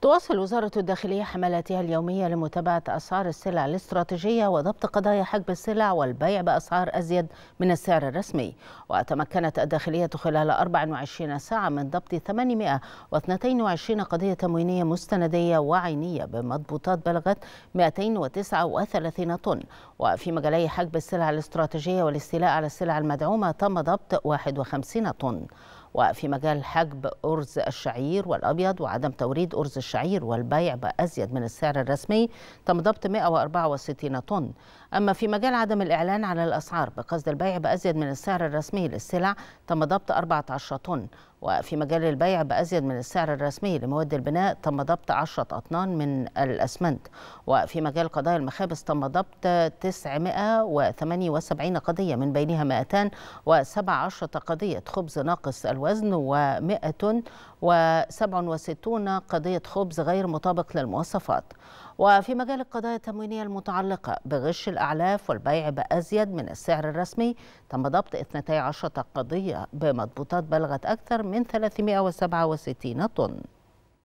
تواصل وزارة الداخلية حملاتها اليومية لمتابعة أسعار السلع الاستراتيجية وضبط قضايا حجب السلع والبيع بأسعار أزيد من السعر الرسمي وتمكنت الداخلية خلال 24 ساعة من ضبط 822 قضية تموينية مستندية وعينية بمضبوطات بلغت 239 طن وفي مجالي حجب السلع الاستراتيجية والاستيلاء على السلع المدعومة تم ضبط 51 طن وفي مجال حجب أرز الشعير والأبيض وعدم توريد أرز الشعير والبيع بأزيد من السعر الرسمي تم ضبط 164 طن أما في مجال عدم الإعلان على الأسعار بقصد البيع بأزيد من السعر الرسمي للسلع تم ضبط 14 طن وفي مجال البيع بأزيد من السعر الرسمي لمواد البناء تم ضبط 10 أطنان من الأسمنت وفي مجال قضايا المخابز تم ضبط 978 قضية من بينها 217 قضية خبز ناقص الوزن و100 و67 قضية خبز غير مطابق للمواصفات وفي مجال القضايا التموينية المتعلقة بغش الأعلاف والبيع بأزيد من السعر الرسمي تم ضبط 12 قضية بمضبوطات بلغت أكثر من 367 طن